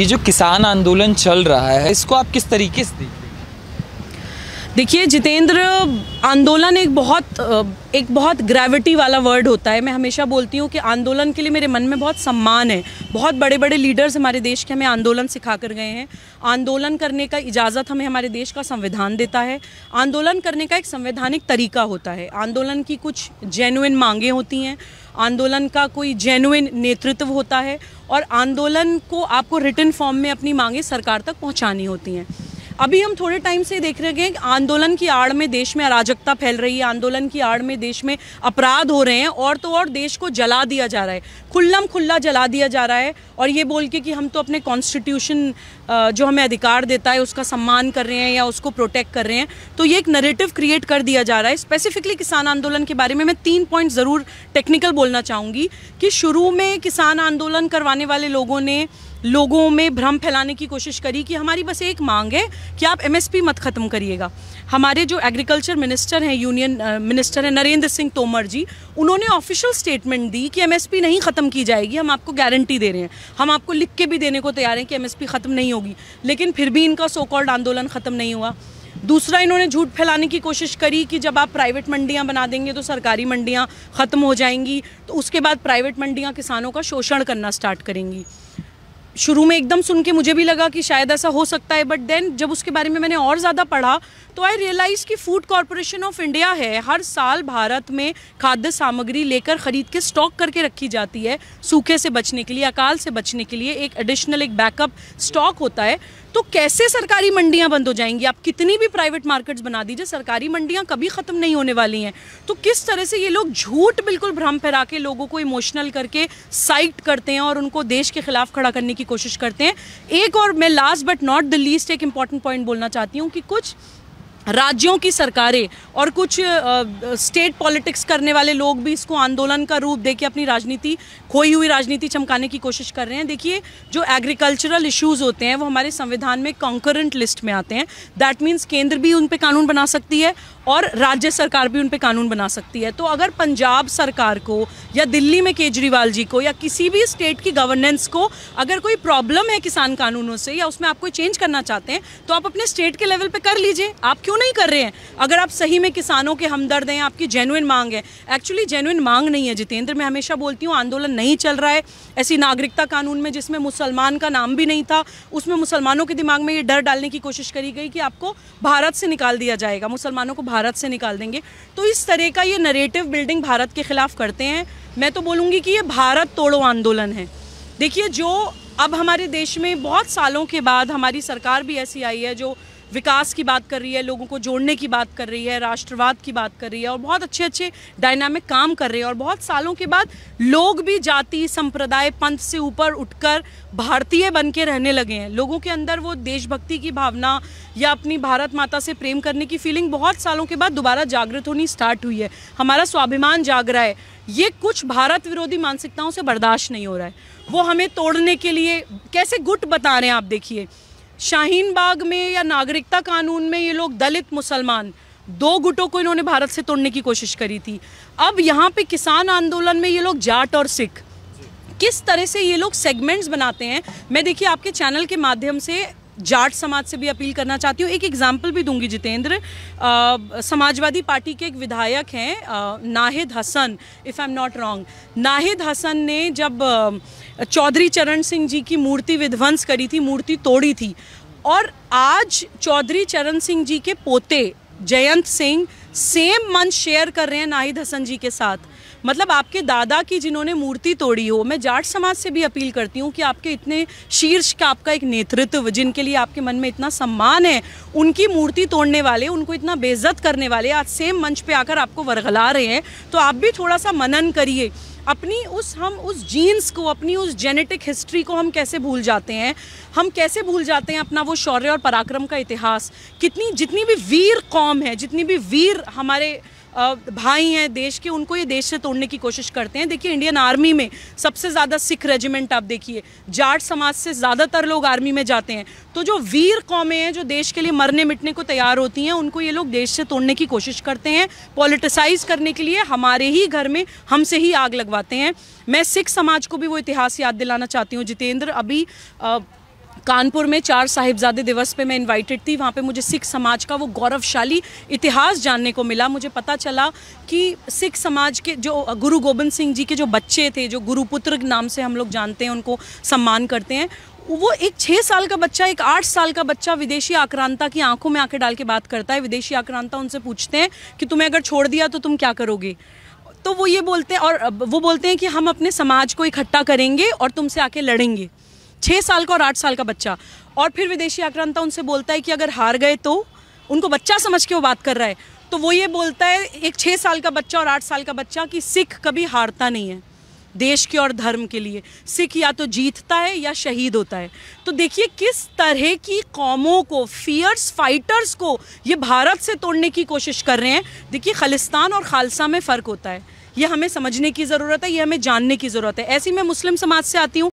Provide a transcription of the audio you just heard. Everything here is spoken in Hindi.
ये जो किसान आंदोलन चल रहा है इसको आप किस तरीके से देखते हैं देखिए जितेंद्र आंदोलन एक बहुत एक बहुत ग्रेविटी वाला वर्ड होता है मैं हमेशा बोलती हूँ कि आंदोलन के लिए मेरे मन में बहुत सम्मान है बहुत बड़े बड़े लीडर्स हमारे देश के हमें आंदोलन सिखा कर गए हैं आंदोलन करने का इजाज़त हमें हमारे देश का संविधान देता है आंदोलन करने का एक संवैधानिक तरीका होता है आंदोलन की कुछ जेनुइन मांगें होती हैं आंदोलन का कोई जेनुइन नेतृत्व होता है और आंदोलन को आपको रिटर्न फॉर्म में अपनी मांगें सरकार तक पहुँचानी होती हैं अभी हम थोड़े टाइम से देख रहे हैं आंदोलन की आड़ में देश में अराजकता फैल रही है आंदोलन की आड़ में देश में अपराध हो रहे हैं और तो और देश को जला दिया जा रहा है खुल्लम खुल्ला जला दिया जा रहा है और ये बोल के कि हम तो अपने कॉन्स्टिट्यूशन जो हमें अधिकार देता है उसका सम्मान कर रहे हैं या उसको प्रोटेक्ट कर रहे हैं तो ये एक नरेटिव क्रिएट कर दिया जा रहा है स्पेसिफिकली किसान आंदोलन के बारे में मैं तीन पॉइंट ज़रूर टेक्निकल बोलना चाहूँगी कि शुरू में किसान आंदोलन करवाने वाले लोगों ने लोगों में भ्रम फैलाने की कोशिश करी कि हमारी बस एक मांग है कि आप एमएसपी मत ख़त्म करिएगा हमारे जो एग्रीकल्चर मिनिस्टर हैं यूनियन मिनिस्टर हैं नरेंद्र सिंह तोमर जी उन्होंने ऑफिशियल स्टेटमेंट दी कि एमएसपी नहीं ख़त्म की जाएगी हम आपको गारंटी दे रहे हैं हम आपको लिख के भी देने को तैयार हैं कि एमएसपी ख़त्म नहीं होगी लेकिन फिर भी इनका सो कॉल्ड आंदोलन ख़त्म नहीं हुआ दूसरा इन्होंने झूठ फैलाने की कोशिश करी कि जब आप प्राइवेट मंडियां बना देंगे तो सरकारी मंडियां ख़त्म हो जाएंगी तो उसके बाद प्राइवेट मंडियां किसानों का शोषण करना स्टार्ट करेंगी शुरू में एकदम सुन के मुझे भी लगा कि शायद ऐसा हो सकता है बट देन जब उसके बारे में मैंने और ज़्यादा पढ़ा तो आई रियलाइज़ कि फूड कॉरपोरेशन ऑफ इंडिया है हर साल भारत में खाद्य सामग्री लेकर ख़रीद के स्टॉक करके रखी जाती है सूखे से बचने के लिए अकाल से बचने के लिए एक एडिशनल एक बैकअप स्टॉक होता है तो कैसे सरकारी मंडियां बंद हो जाएंगी आप कितनी भी प्राइवेट मार्केट्स बना दीजिए सरकारी मंडियां कभी ख़त्म नहीं होने वाली हैं तो किस तरह से ये लोग झूठ बिल्कुल भ्रम फैला के लोगों को इमोशनल करके साइट करते हैं और उनको देश के खिलाफ खड़ा करने की की कोशिश करते हैं एक और मैं last but not the least एक इम्पॉर्टेंट पॉइंट बोलना चाहती हूँ कि कुछ राज्यों की सरकारें और कुछ स्टेट uh, पॉलिटिक्स करने वाले लोग भी इसको आंदोलन का रूप देके अपनी राजनीति खोई हुई राजनीति चमकाने की कोशिश कर रहे हैं देखिए जो एग्रीकल्चरल इश्यूज होते हैं वो हमारे संविधान में कॉन्करेंट लिस्ट में आते हैं दैट मीन्स केंद्र भी उन पे कानून बना सकती है और राज्य सरकार भी उन पर कानून बना सकती है तो अगर पंजाब सरकार को या दिल्ली में केजरीवाल जी को या किसी भी स्टेट की गवर्नेंस को अगर कोई प्रॉब्लम है किसान कानूनों से या उसमें आप कोई चेंज करना चाहते हैं तो आप अपने स्टेट के लेवल पर कर लीजिए आप क्यों नहीं कर रहे हैं अगर आप सही में किसानों के हमदर्द हैं आपकी जेनुइन मांग है एक्चुअली जेनुइन मांग नहीं है जितेंद्र मैं हमेशा बोलती हूँ आंदोलन नहीं चल रहा है ऐसी नागरिकता कानून में जिसमें मुसलमान का नाम भी नहीं था उसमें मुसलमानों के दिमाग में ये डर डालने की कोशिश करी गई कि आपको भारत से निकाल दिया जाएगा मुसलमानों को भारत भारत से निकाल देंगे तो इस तरह का ये नरेटिव बिल्डिंग भारत के ख़िलाफ़ करते हैं मैं तो बोलूँगी कि ये भारत तोड़ो आंदोलन है देखिए जो अब हमारे देश में बहुत सालों के बाद हमारी सरकार भी ऐसी आई है जो विकास की बात कर रही है लोगों को जोड़ने की बात कर रही है राष्ट्रवाद की बात कर रही है और बहुत अच्छे अच्छे डायनामिक काम कर रहे हैं और बहुत सालों के बाद लोग भी जाति संप्रदाय पंथ से ऊपर उठकर भारतीय बन के रहने लगे हैं लोगों के अंदर वो देशभक्ति की भावना या अपनी भारत माता से प्रेम करने की फीलिंग बहुत सालों के बाद दोबारा जागृत होनी स्टार्ट हुई है हमारा स्वाभिमान जाग रहा है ये कुछ भारत विरोधी मानसिकताओं से बर्दाश्त नहीं हो रहा है वो हमें तोड़ने के लिए कैसे गुट बता रहे हैं आप देखिए शाहीन बाग में या नागरिकता कानून में ये लोग दलित मुसलमान दो गुटों को इन्होंने भारत से तोड़ने की कोशिश करी थी अब यहाँ पे किसान आंदोलन में ये लोग जाट और सिख किस तरह से ये लोग सेगमेंट्स बनाते हैं मैं देखिए आपके चैनल के माध्यम से जाट समाज से भी अपील करना चाहती हूँ एक एग्जाम्पल भी दूंगी जितेंद्र समाजवादी पार्टी के एक विधायक हैं Nahid Hasan if I am not wrong Nahid Hasan ने जब आ, चौधरी चरण सिंह जी की मूर्ति विध्वंस करी थी मूर्ति तोड़ी थी और आज चौधरी चरण सिंह जी के पोते जयंत सिंह सेम मंच शेयर कर रहे हैं नाहिद हसन जी के साथ मतलब आपके दादा की जिन्होंने मूर्ति तोड़ी हो मैं जाट समाज से भी अपील करती हूँ कि आपके इतने शीर्ष का आपका एक नेतृत्व जिनके लिए आपके मन में इतना सम्मान है उनकी मूर्ति तोड़ने वाले उनको इतना बेइज्जत करने वाले आज सेम मंच पे आकर आपको वरगला रहे हैं तो आप भी थोड़ा सा मनन करिए अपनी उस हम उस जीन्स को अपनी उस जेनेटिक हिस्ट्री को हम कैसे भूल जाते हैं हम कैसे भूल जाते हैं अपना वो शौर्य और पराक्रम का इतिहास कितनी जितनी भी वीर कौम है जितनी भी वीर हमारे भाई हैं देश के उनको ये देश से तोड़ने की कोशिश करते हैं देखिए इंडियन आर्मी में सबसे ज़्यादा सिख रेजिमेंट आप देखिए जाट समाज से ज़्यादातर लोग आर्मी में जाते हैं तो जो वीर कौमें हैं जो देश के लिए मरने मिटने को तैयार होती हैं उनको ये लोग देश से तोड़ने की कोशिश करते हैं पॉलिटिसाइज करने के लिए हमारे ही घर में हमसे ही आग लगवाते हैं मैं सिख समाज को भी वो इतिहास याद दिलाना चाहती हूँ जितेंद्र अभी आ, कानपुर में चार साहिबजादे दिवस पे मैं इनवाइटेड थी वहाँ पे मुझे सिख समाज का वो गौरवशाली इतिहास जानने को मिला मुझे पता चला कि सिख समाज के जो गुरु गोबिंद सिंह जी के जो बच्चे थे जो गुरुपुत्र नाम से हम लोग जानते हैं उनको सम्मान करते हैं वो एक छः साल का बच्चा एक आठ साल का बच्चा विदेशी आक्रांता की आंखों में आके डाल के बात करता है विदेशी आक्रांता उनसे पूछते हैं कि तुम्हें अगर छोड़ दिया तो तुम क्या करोगे तो वो ये बोलते हैं और वो बोलते हैं कि हम अपने समाज को इकट्ठा करेंगे और तुमसे आके लड़ेंगे छः साल का और आठ साल का बच्चा और फिर विदेशी आक्रांता उनसे बोलता है कि अगर हार गए तो उनको बच्चा समझ के वो बात कर रहा है तो वो ये बोलता है एक छः साल का बच्चा और आठ साल का बच्चा कि सिख कभी हारता नहीं है देश के और धर्म के लिए सिख या तो जीतता है या शहीद होता है तो देखिए किस तरह की कौमों को फियर्स फाइटर्स को ये भारत से तोड़ने की कोशिश कर रहे हैं देखिए खालिस्तान और खालसा में फ़र्क होता है ये हमें समझने की ज़रूरत है ये हमें जानने की ज़रूरत है ऐसी मैं मुस्लिम समाज से आती हूँ